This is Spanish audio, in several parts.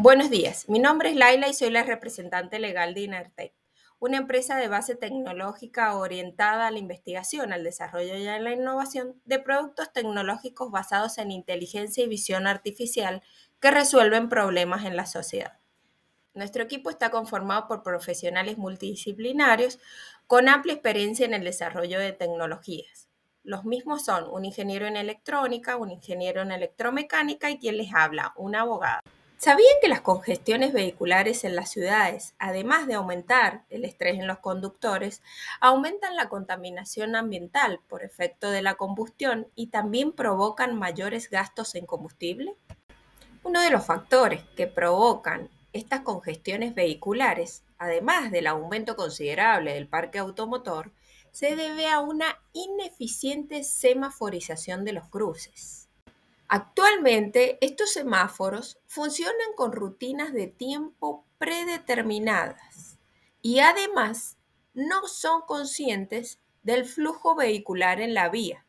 Buenos días, mi nombre es Laila y soy la representante legal de INERTEC, una empresa de base tecnológica orientada a la investigación, al desarrollo y a la innovación de productos tecnológicos basados en inteligencia y visión artificial que resuelven problemas en la sociedad. Nuestro equipo está conformado por profesionales multidisciplinarios con amplia experiencia en el desarrollo de tecnologías. Los mismos son un ingeniero en electrónica, un ingeniero en electromecánica y quien les habla, un abogado. ¿Sabían que las congestiones vehiculares en las ciudades, además de aumentar el estrés en los conductores, aumentan la contaminación ambiental por efecto de la combustión y también provocan mayores gastos en combustible? Uno de los factores que provocan estas congestiones vehiculares, además del aumento considerable del parque automotor, se debe a una ineficiente semaforización de los cruces. Actualmente, estos semáforos funcionan con rutinas de tiempo predeterminadas y además no son conscientes del flujo vehicular en la vía.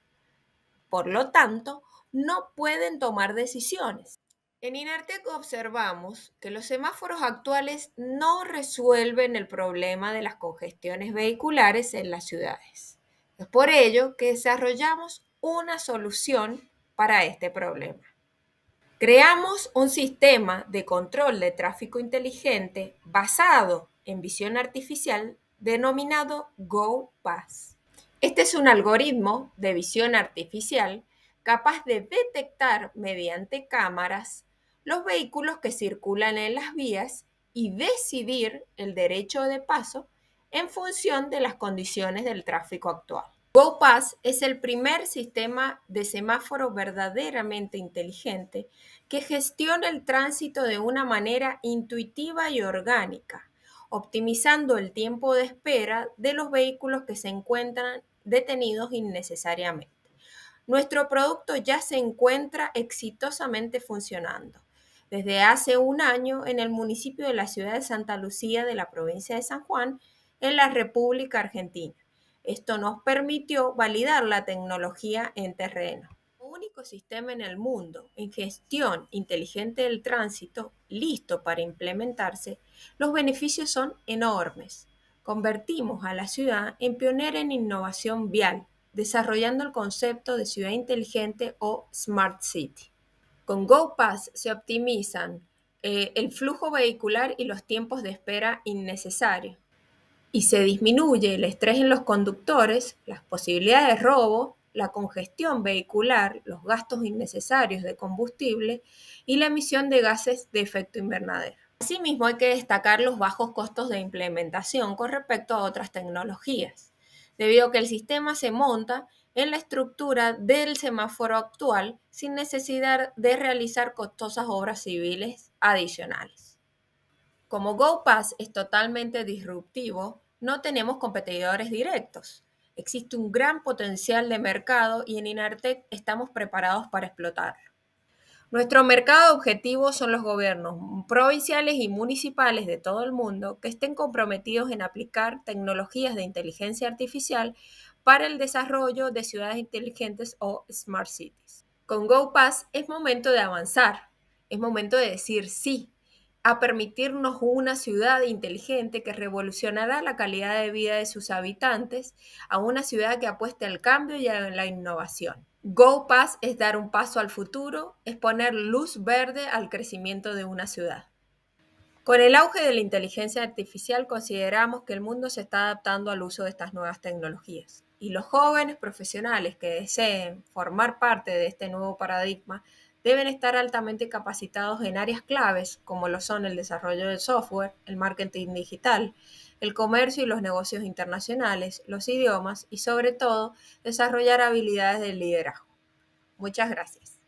Por lo tanto, no pueden tomar decisiones. En INARTEC observamos que los semáforos actuales no resuelven el problema de las congestiones vehiculares en las ciudades. Es por ello que desarrollamos una solución para este problema. Creamos un sistema de control de tráfico inteligente basado en visión artificial denominado GoPass. Este es un algoritmo de visión artificial capaz de detectar mediante cámaras los vehículos que circulan en las vías y decidir el derecho de paso en función de las condiciones del tráfico actual. GoPass es el primer sistema de semáforo verdaderamente inteligente que gestiona el tránsito de una manera intuitiva y orgánica, optimizando el tiempo de espera de los vehículos que se encuentran detenidos innecesariamente. Nuestro producto ya se encuentra exitosamente funcionando. Desde hace un año en el municipio de la ciudad de Santa Lucía de la provincia de San Juan, en la República Argentina esto nos permitió validar la tecnología en terreno. Único sistema en el mundo en gestión inteligente del tránsito, listo para implementarse, los beneficios son enormes. Convertimos a la ciudad en pionera en innovación vial, desarrollando el concepto de ciudad inteligente o Smart City. Con GoPass se optimizan eh, el flujo vehicular y los tiempos de espera innecesarios y se disminuye el estrés en los conductores, las posibilidades de robo, la congestión vehicular, los gastos innecesarios de combustible y la emisión de gases de efecto invernadero. Asimismo, hay que destacar los bajos costos de implementación con respecto a otras tecnologías, debido a que el sistema se monta en la estructura del semáforo actual sin necesidad de realizar costosas obras civiles adicionales. Como GoPass es totalmente disruptivo, no tenemos competidores directos. Existe un gran potencial de mercado y en Inartec estamos preparados para explotarlo. Nuestro mercado objetivo son los gobiernos provinciales y municipales de todo el mundo que estén comprometidos en aplicar tecnologías de inteligencia artificial para el desarrollo de ciudades inteligentes o smart cities. Con GoPass es momento de avanzar, es momento de decir sí, a permitirnos una ciudad inteligente que revolucionará la calidad de vida de sus habitantes, a una ciudad que apueste al cambio y a la innovación. GoPass es dar un paso al futuro, es poner luz verde al crecimiento de una ciudad. Con el auge de la inteligencia artificial consideramos que el mundo se está adaptando al uso de estas nuevas tecnologías y los jóvenes profesionales que deseen formar parte de este nuevo paradigma deben estar altamente capacitados en áreas claves como lo son el desarrollo del software, el marketing digital, el comercio y los negocios internacionales, los idiomas y sobre todo desarrollar habilidades de liderazgo. Muchas gracias.